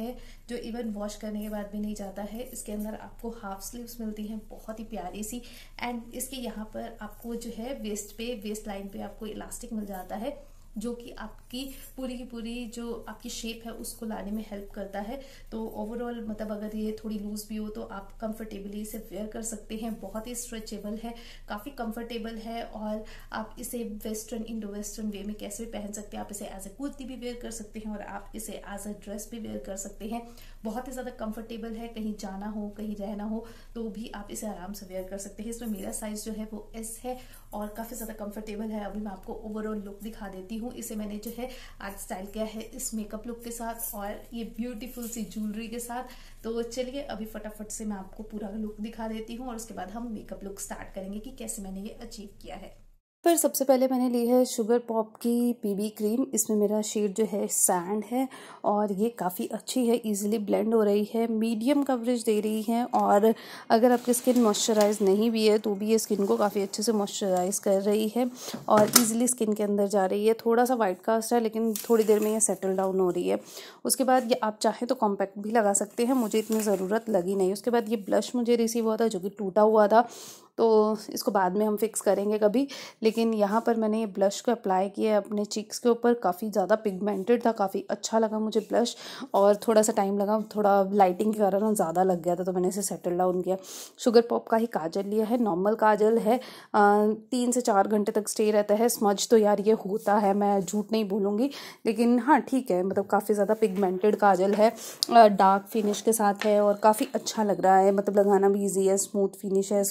है जो even wash करने के बाद भी नहीं जाता है इसके अंदर आपको हाफ स्लीव्स मिलती हैं बहुत ही प्यारी सी एंड इसके यहाँ पर आपको जो है वेस्ट पे वेस्ट लाइन पे आपको इलास्टिक मिल जाता है जो कि आपकी पूरी की पूरी जो आपकी शेप है उसको लाने में हेल्प करता है तो ओवरऑल मतलब अगर ये थोड़ी लूज भी हो तो आप कंफर्टेबली इसे वेयर कर सकते हैं बहुत ही स्ट्रेचेबल है काफ़ी कंफर्टेबल है और आप इसे वेस्टर्न इंडो वेस्टर्न वे में कैसे भी पहन सकते हैं आप इसे एज ए कुर्ती भी वेयर कर सकते हैं और आप इसे एज अ ड्रेस भी वेयर कर सकते हैं बहुत ही ज़्यादा कम्फर्टेबल है कहीं जाना हो कहीं रहना हो तो भी आप इसे आराम से वेयर कर सकते हैं इसमें मेरा साइज़ जो है वो एस है और काफ़ी ज़्यादा कम्फर्टेबल है अभी मैं आपको ओवरऑल लुक दिखा देती हूँ हूँ इसे मैंने जो है आज स्टाइल किया है इस मेकअप लुक के साथ और ये ब्यूटीफुल सी ज्वेलरी के साथ तो चलिए अभी फटाफट से मैं आपको पूरा लुक दिखा देती हूँ और उसके बाद हम मेकअप लुक स्टार्ट करेंगे कि कैसे मैंने ये अचीव किया है पर सबसे पहले मैंने ली है शुगर पॉप की पीबी क्रीम इसमें मेरा शेड जो है सैंड है और ये काफ़ी अच्छी है इजीली ब्लेंड हो रही है मीडियम कवरेज दे रही है और अगर आपकी स्किन मॉइस्चराइज नहीं भी है तो भी ये स्किन को काफ़ी अच्छे से मॉइस्चराइज कर रही है और ईजिली स्किन के अंदर जा रही है थोड़ा सा वाइट कास्ट है लेकिन थोड़ी देर में यह सेटल डाउन हो रही है उसके बाद ये आप चाहें तो कॉम्पैक्ट भी लगा सकते हैं मुझे इतनी ज़रूरत लगी नहीं उसके बाद ये ब्लश मुझे रिसीव हुआ था जो कि टूटा हुआ था तो इसको बाद में हम फिक्स करेंगे कभी लेकिन यहाँ पर मैंने ये ब्लश को अप्लाई किया है अपने चीक्स के ऊपर काफ़ी ज़्यादा पिगमेंटेड था काफ़ी अच्छा लगा मुझे ब्लश और थोड़ा सा टाइम लगा थोड़ा लाइटिंग के कारण ज़्यादा लग गया था तो मैंने इसे सेटल डाउन किया शुगर पॉप का ही काजल लिया है नॉर्मल काजल है तीन से चार घंटे तक स्टे रहता है स्मज तो यार ये होता है मैं झूठ नहीं बोलूँगी लेकिन हाँ ठीक है मतलब काफ़ी ज़्यादा पिगमेंटेड काजल है डार्क फिनिश के साथ है और काफ़ी अच्छा लग रहा है मतलब लगाना भी ईजी है स्मूथ फिनिश है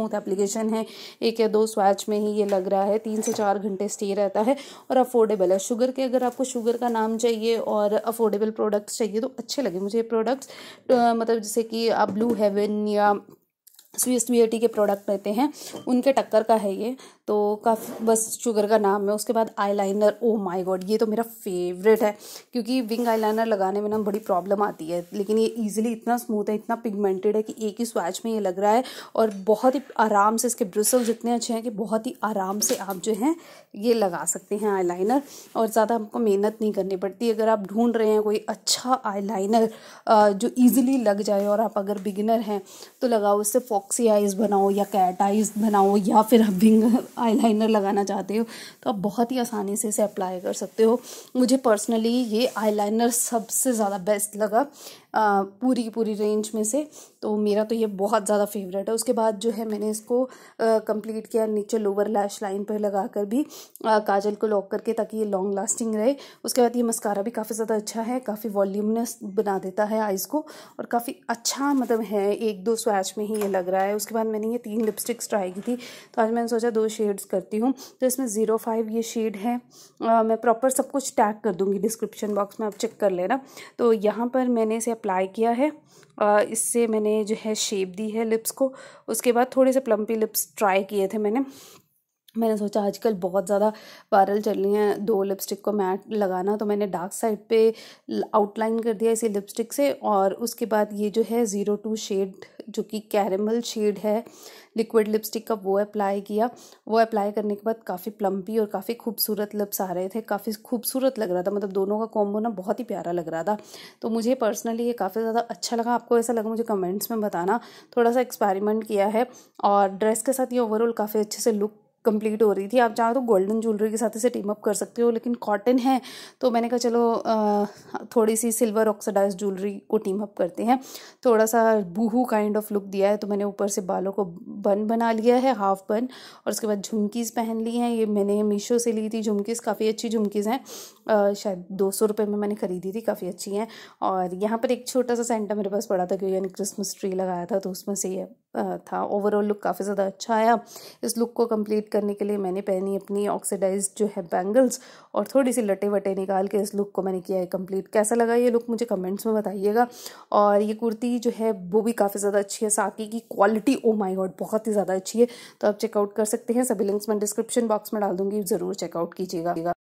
स्मूथ एप्लीकेशन है एक या दो स्वाच में ही ये लग रहा है तीन से चार घंटे स्टे रहता है और अफोर्डेबल है शुगर के अगर आपको शुगर का नाम चाहिए और अफोर्डेबल प्रोडक्ट्स चाहिए तो अच्छे लगे मुझे ये प्रोडक्ट्स तो, मतलब जैसे कि आप ब्लू हेवन या स्वीस्ट बी के प्रोडक्ट रहते हैं उनके टक्कर का है ये तो काफ़ी बस शुगर का नाम है उसके बाद आईलाइनर ओ माय गॉड ये तो मेरा फेवरेट है क्योंकि विंग आईलाइनर लगाने में ना बड़ी प्रॉब्लम आती है लेकिन ये इजीली इतना स्मूथ है इतना पिगमेंटेड है कि एक ही स्वैच में ये लग रहा है और बहुत ही आराम से इसके ब्रिसल्स इतने अच्छे हैं कि बहुत ही आराम से आप जो हैं ये लगा सकते हैं लाइनर और ज़्यादा आपको मेहनत नहीं करनी पड़ती अगर आप ढूंढ रहे हैं कोई अच्छा लाइनर जो ईजिली लग जाए और आप अगर बिगिनर हैं तो लगाओ उससे फॉक्सी आइज़ बनाओ या कैट आइज़ बनाओ या फिर आप विंग आई लगाना चाहते हो तो आप बहुत ही आसानी से इसे अप्लाई कर सकते हो मुझे पर्सनली ये आई सबसे ज़्यादा बेस्ट लगा आ, पूरी पूरी रेंज में से तो मेरा तो ये बहुत ज़्यादा फेवरेट है उसके बाद जो है मैंने इसको कंप्लीट किया नीचे लोअर लैश लाइन पर लगा कर भी आ, काजल को लॉक करके ताकि ये लॉन्ग लास्टिंग रहे उसके बाद ये मस्कारा भी काफ़ी ज़्यादा अच्छा है काफ़ी वॉल्यूमनस बना देता है आइज़ को और काफ़ी अच्छा मतलब है एक दो स्वैच में ही ये लग रहा है उसके बाद मैंने ये तीन लिपस्टिक्स ट्राई की थी तो आज मैंने सोचा दो शेड्स करती हूँ तो इसमें ज़ीरो फाइव ये शेड है आ, मैं प्रॉपर सब कुछ टैग कर दूँगी डिस्क्रिप्शन बॉक्स में आप चेक कर लेना तो यहाँ पर मैंने इसे अप्लाई किया है आ, इससे मैंने जो है शेप दी है लिप्स को उसके बाद थोड़े से प्लम्पी लिप्स ट्राई किए थे मैंने मैंने सोचा आजकल बहुत ज़्यादा वायरल चल रही हैं दो लिपस्टिक को मैट लगाना तो मैंने डार्क साइड पे आउटलाइन कर दिया इसी लिपस्टिक से और उसके बाद ये जो है ज़ीरो टू शेड जो कि कैरेमल शेड है लिक्विड लिपस्टिक का वो अप्लाई किया वो अप्लाई करने के बाद काफ़ी प्लम्पी और काफ़ी खूबसूरत लिप्स आ रहे थे काफ़ी खूबसूरत लग रहा था मतलब दोनों का कॉम्बो ना बहुत ही प्यारा लग रहा था तो मुझे पर्सनली ये काफ़ी ज़्यादा अच्छा लगा आपको ऐसा लगा मुझे कमेंट्स में बताना थोड़ा सा एक्सपेरिमेंट किया है और ड्रेस के साथ ये ओवरऑल काफ़ी अच्छे से लुक कंप्लीट हो रही थी आप चाहो तो गोल्डन ज्वेलरी के साथ इसे टीम अप कर सकते हो लेकिन कॉटन है तो मैंने कहा चलो आ, थोड़ी सी सिल्वर ऑक्सीडाइज ज्वेलरी को टीम अप करते हैं थोड़ा सा बूहू काइंड ऑफ लुक दिया है तो मैंने ऊपर से बालों को बन बना लिया है हाफ बन और उसके बाद झुमकीज़ पहन ली हैं ये मैंने मीशो से ली थी झुमकीज़ काफ़ी अच्छी झुमकीज़ हैं शायद दो सौ रुपये में मैंने ख़रीदी थी काफ़ी अच्छी हैं और यहाँ पर एक छोटा सा सेंटर मेरे पास पड़ा था क्योंकि मैंने क्रिसमस ट्री लगाया था तो उसमें से ये था ओवरऑल लुक काफ़ी ज़्यादा अच्छा आया इस लुक को कंप्लीट करने के लिए मैंने पहनी अपनी ऑक्सीडाइज जो है बैंगल्स और थोड़ी सी लटे वटे निकाल के इस लुक को मैंने किया है कंप्लीट कैसा लगा ये लुक मुझे कमेंट्स में बताइएगा और ये कुर्ती जो है वो भी काफ़ी ज़्यादा अच्छी है साकी की क्वालिटी ओ माई गॉड बहुत ही ज़्यादा अच्छी है तो आप चेकआउट कर सकते हैं सभी लिंक्स मैं डिस्क्रिप्शन बॉक्स में डाल दूँगी ज़रूर चेकआउट कीजिएगा